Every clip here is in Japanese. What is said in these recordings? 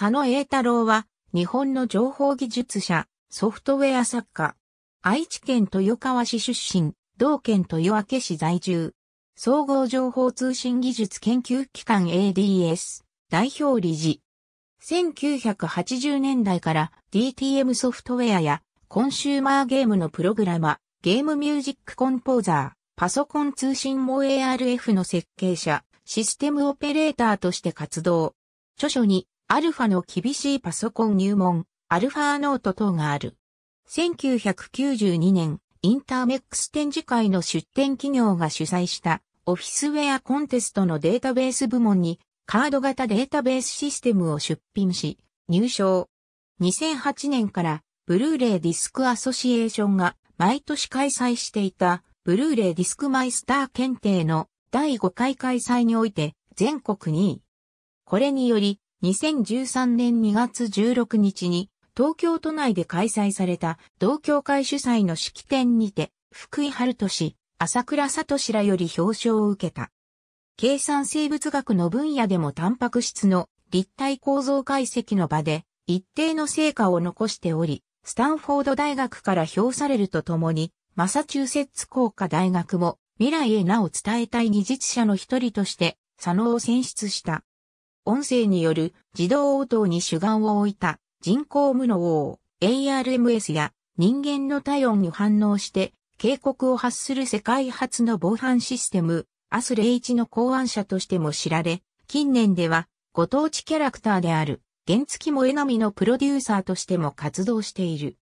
佐野栄太郎は、日本の情報技術者、ソフトウェア作家。愛知県豊川市出身、同県豊明市在住。総合情報通信技術研究機関 ADS、代表理事。1980年代から DTM ソフトウェアやコンシューマーゲームのプログラマ、ゲームミュージックコンポーザー、パソコン通信モ ARF の設計者、システムオペレーターとして活動。著書にアルファの厳しいパソコン入門、アルファノート等がある。1992年、インターメックス展示会の出展企業が主催したオフィスウェアコンテストのデータベース部門にカード型データベースシステムを出品し入賞。2008年からブルーレイディスクアソシエーションが毎年開催していたブルーレイディスクマイスター検定の第5回開催において全国2位。これにより2013年2月16日に東京都内で開催された同協会主催の式典にて福井春俊、朝倉聡らより表彰を受けた。計算生物学の分野でもタンパク質の立体構造解析の場で一定の成果を残しており、スタンフォード大学から評されるとともに、マサチューセッツ工科大学も未来へなお伝えたい技術者の一人として、佐野を選出した。音声による自動応答に主眼を置いた人工無能王 ARMS や人間の体温に反応して警告を発する世界初の防犯システムアスレイチの考案者としても知られ、近年ではご当地キャラクターである原付もえなみのプロデューサーとしても活動している。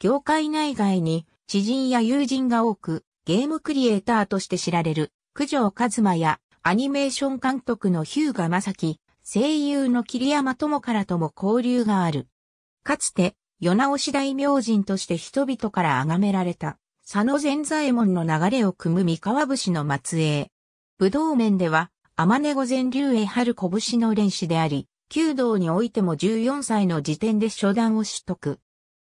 業界内外に知人や友人が多くゲームクリエイターとして知られる九条和馬やアニメーション監督の日向正樹、声優の桐山友からとも交流がある。かつて、世直し大名人として人々から崇められた、佐野善左衛門の流れを組む三河節の末裔。武道面では、天根御前竜へ春拳の練師であり、弓道においても14歳の時点で初段を取得。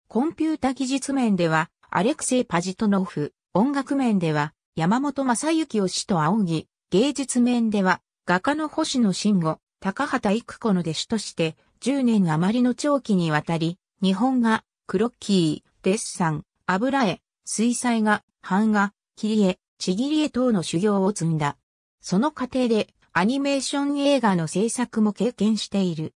コンピュータ技術面では、アレクセイ・パジトノフ、音楽面では、山本正幸を師と仰ぎ、芸術面では、画家の星野慎吾、高畑育子の弟子として、10年余りの長期にわたり、日本画、クロッキー、デッサン、油絵、水彩画、版画、切り絵、ちぎり絵等の修行を積んだ。その過程で、アニメーション映画の制作も経験している。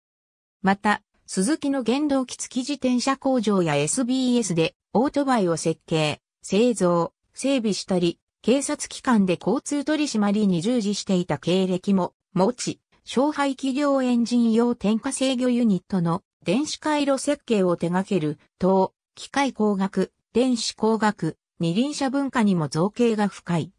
また、鈴木の原動機付き自転車工場や SBS でオートバイを設計、製造、整備したり、警察機関で交通取締りに従事していた経歴も持ち、小排気量エンジン用点火制御ユニットの電子回路設計を手掛ける、等、機械工学、電子工学、二輪車文化にも造形が深い。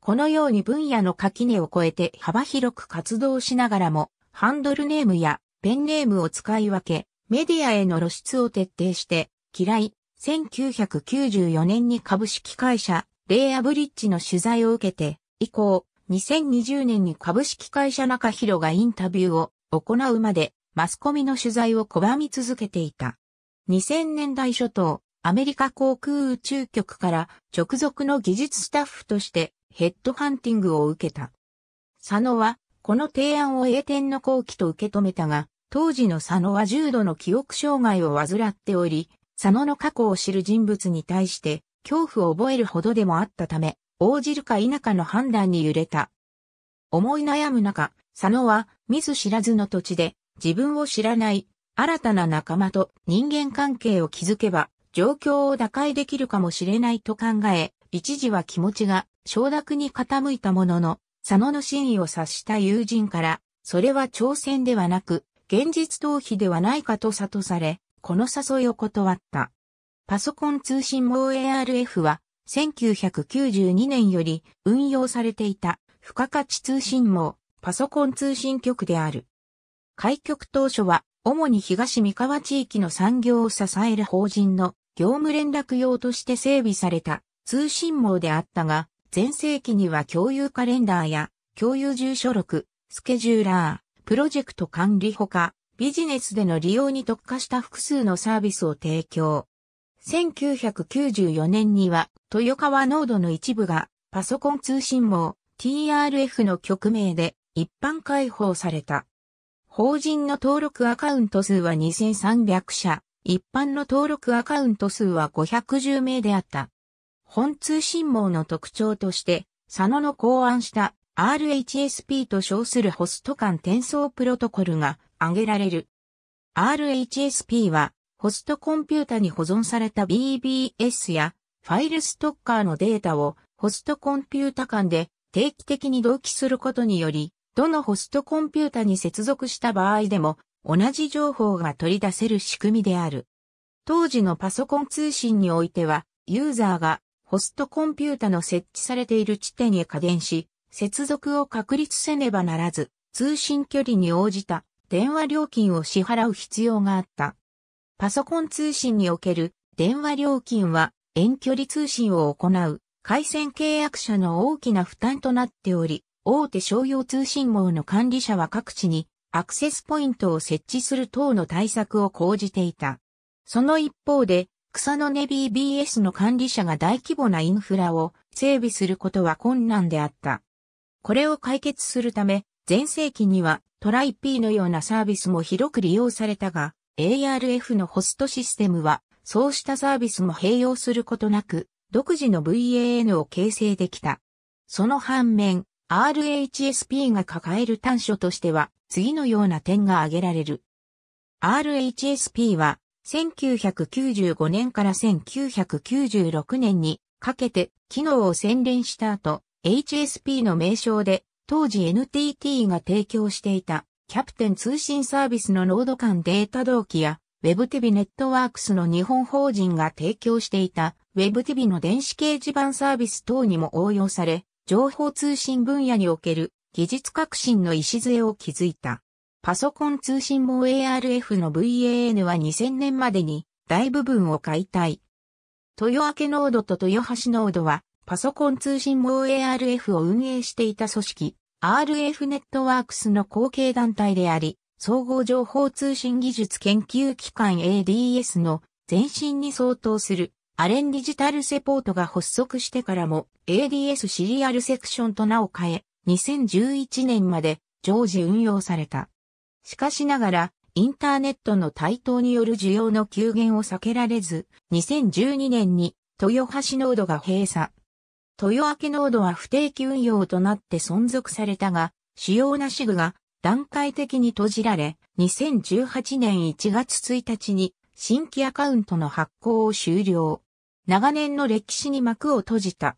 このように分野の垣根を越えて幅広く活動しながらも、ハンドルネームやペンネームを使い分け、メディアへの露出を徹底して、嫌い、1994年に株式会社、レイアブリッジの取材を受けて、以降、2020年に株式会社中広がインタビューを行うまでマスコミの取材を拒み続けていた。2000年代初頭、アメリカ航空宇宙局から直属の技術スタッフとしてヘッドハンティングを受けた。佐野はこの提案を栄転の後期と受け止めたが、当時の佐野は重度の記憶障害を患っており、佐野の過去を知る人物に対して恐怖を覚えるほどでもあったため、応じるか否かの判断に揺れた。思い悩む中、佐野は見ず知らずの土地で自分を知らない新たな仲間と人間関係を築けば状況を打開できるかもしれないと考え、一時は気持ちが承諾に傾いたものの、佐野の真意を察した友人から、それは挑戦ではなく、現実逃避ではないかと悟され、この誘いを断った。パソコン通信網 ARF は1992年より運用されていた付加価値通信網、パソコン通信局である。開局当初は主に東三河地域の産業を支える法人の業務連絡用として整備された通信網であったが、前世紀には共有カレンダーや共有住所録、スケジューラー、プロジェクト管理ほか、ビジネスでの利用に特化した複数のサービスを提供。1994年には豊川ノードの一部がパソコン通信網 TRF の局名で一般開放された。法人の登録アカウント数は2300社、一般の登録アカウント数は510名であった。本通信網の特徴として、佐野の考案した RHSP と称するホスト間転送プロトコルが挙げられる。RHSP は、ホストコンピュータに保存された BBS やファイルストッカーのデータをホストコンピュータ間で定期的に同期することにより、どのホストコンピュータに接続した場合でも同じ情報が取り出せる仕組みである。当時のパソコン通信においては、ユーザーがホストコンピュータの設置されている地点へ加電し、接続を確立せねばならず、通信距離に応じた電話料金を支払う必要があった。パソコン通信における電話料金は遠距離通信を行う回線契約者の大きな負担となっており、大手商用通信網の管理者は各地にアクセスポイントを設置する等の対策を講じていた。その一方で、草の根 BBS の管理者が大規模なインフラを整備することは困難であった。これを解決するため、前世紀にはトライ P のようなサービスも広く利用されたが、ARF のホストシステムはそうしたサービスも併用することなく、独自の VAN を形成できた。その反面、RHSP が抱える短所としては、次のような点が挙げられる。RHSP は、1995年から1996年にかけて機能を洗練した後、HSP の名称で当時 NTT が提供していたキャプテン通信サービスのノード間データ同期や WebTV ネットワークスの日本法人が提供していた WebTV の電子掲示板サービス等にも応用され、情報通信分野における技術革新の礎を築いた。パソコン通信網 ARF の VAN は2000年までに大部分を解体。豊明ノードと豊橋ノードはパソコン通信網 ARF を運営していた組織 RF ネットワークスの後継団体であり、総合情報通信技術研究機関 ADS の前身に相当するアレンディジタルセポートが発足してからも ADS シリアルセクションと名を変え、2011年まで常時運用された。しかしながら、インターネットの台頭による需要の急減を避けられず、2012年に豊橋ノードが閉鎖。豊明ノードは不定期運用となって存続されたが、主要なシグが段階的に閉じられ、2018年1月1日に新規アカウントの発行を終了。長年の歴史に幕を閉じた。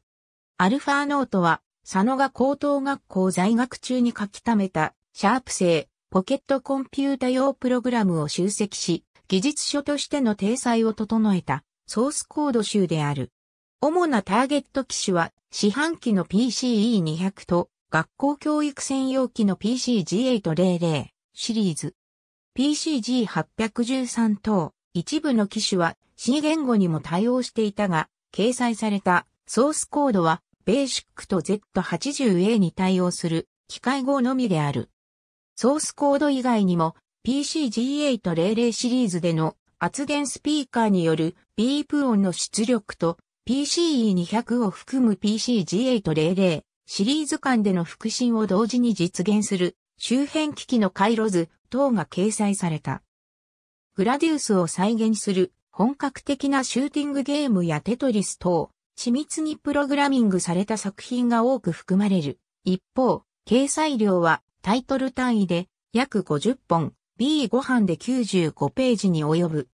アルファノートは、佐野が高等学校在学中に書き溜めた、シャープ製、ポケットコンピュータ用プログラムを集積し、技術書としての体裁を整えた、ソースコード集である。主なターゲット機種は、四半期の PCE200 と学校教育専用機の PCG800 シリーズ。PCG813 等、一部の機種は C 言語にも対応していたが、掲載されたソースコードは Basic と Z80A に対応する機械語のみである。ソースコード以外にも PCG800 シリーズでの圧電スピーカーによるビープ音の出力と PCE200 を含む PCG800 シリーズ間での腹心を同時に実現する周辺機器の回路図等が掲載された。グラディウスを再現する本格的なシューティングゲームやテトリス等、緻密にプログラミングされた作品が多く含まれる。一方、掲載量はタイトル単位で約50本、B5 版で95ページに及ぶ。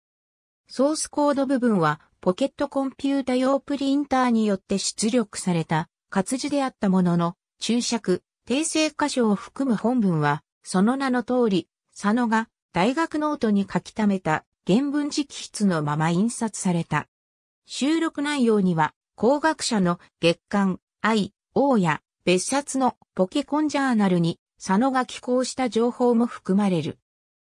ソースコード部分はポケットコンピュータ用プリンターによって出力された活字であったものの、注釈、訂正箇所を含む本文は、その名の通り、佐野が大学ノートに書き溜めた原文直筆のまま印刷された。収録内容には、工学者の月刊、愛、王や別冊のポケコンジャーナルに佐野が寄稿した情報も含まれる。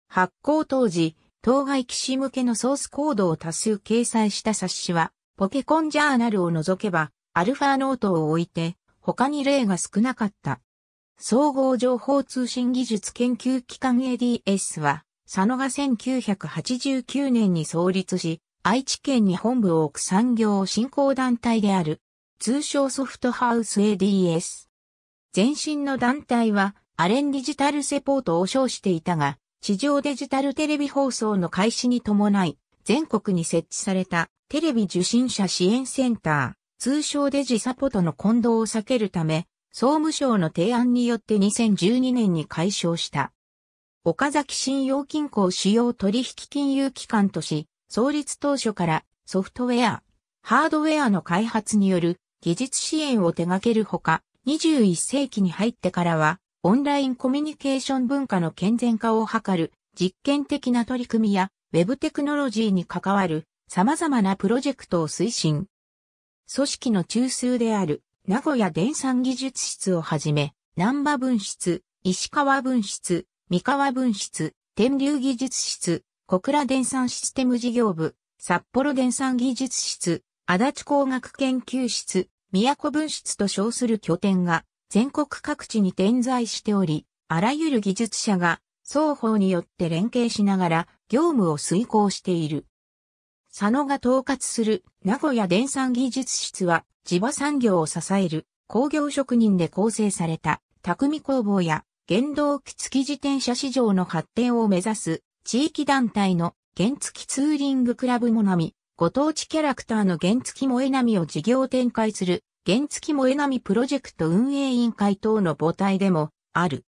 発行当時、当該騎士向けのソースコードを多数掲載した冊子は、ポケコンジャーナルを除けば、アルファノートを置いて、他に例が少なかった。総合情報通信技術研究機関 ADS は、佐野が1989年に創立し、愛知県に本部を置く産業振興団体である、通称ソフトハウス ADS。前身の団体は、アレンディジタルセポートを称していたが、地上デジタルテレビ放送の開始に伴い、全国に設置されたテレビ受信者支援センター、通称デジサポとの混同を避けるため、総務省の提案によって2012年に解消した。岡崎信用金庫を主要取引金融機関とし、創立当初からソフトウェア、ハードウェアの開発による技術支援を手掛けるほか、21世紀に入ってからは、オンラインコミュニケーション文化の健全化を図る実験的な取り組みや、ウェブテクノロジーに関わる様々なプロジェクトを推進。組織の中枢である名古屋電産技術室をはじめ、南波分室、石川分室、三河分室、天竜技術室、小倉電産システム事業部、札幌電産技術室、足立工学研究室、宮古分室と称する拠点が全国各地に点在しており、あらゆる技術者が双方によって連携しながら業務を遂行している。佐野が統括する名古屋電産技術室は地場産業を支える工業職人で構成された匠工房や原動機付き自転車市場の発展を目指す地域団体の原付ツーリングクラブモナミ、ご当地キャラクターの原付萌えナミを事業展開する原付萌えナミプロジェクト運営委員会等の母体でもある。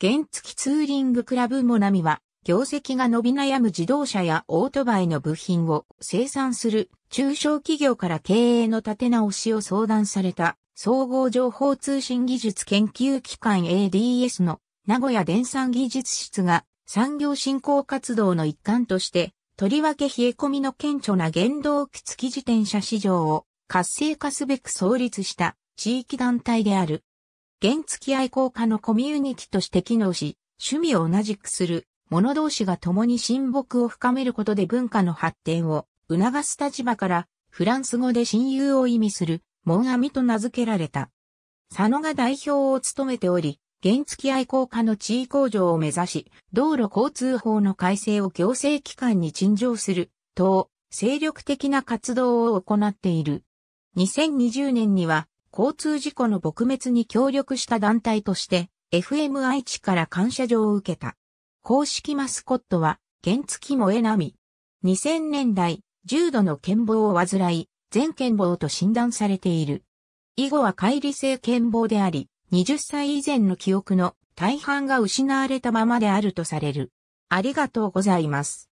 原付ツーリングクラブモナミは業績が伸び悩む自動車やオートバイの部品を生産する中小企業から経営の立て直しを相談された総合情報通信技術研究機関 ADS の名古屋電産技術室が産業振興活動の一環として、とりわけ冷え込みの顕著な原動機付き自転車市場を活性化すべく創立した地域団体である。原付愛好家のコミュニティとして機能し、趣味を同じくする者同士が共に親睦を深めることで文化の発展を促す立場から、フランス語で親友を意味する、モンアミと名付けられた。佐野が代表を務めており、原付愛好家の地位向上を目指し、道路交通法の改正を行政機関に陳情する、等、精力的な活動を行っている。2020年には、交通事故の撲滅に協力した団体として、FMI 地から感謝状を受けた。公式マスコットは、原付萌えなみ。2000年代、重度の健忘を患い、全健忘と診断されている。以後は乖離性健忘であり、20歳以前の記憶の大半が失われたままであるとされる。ありがとうございます。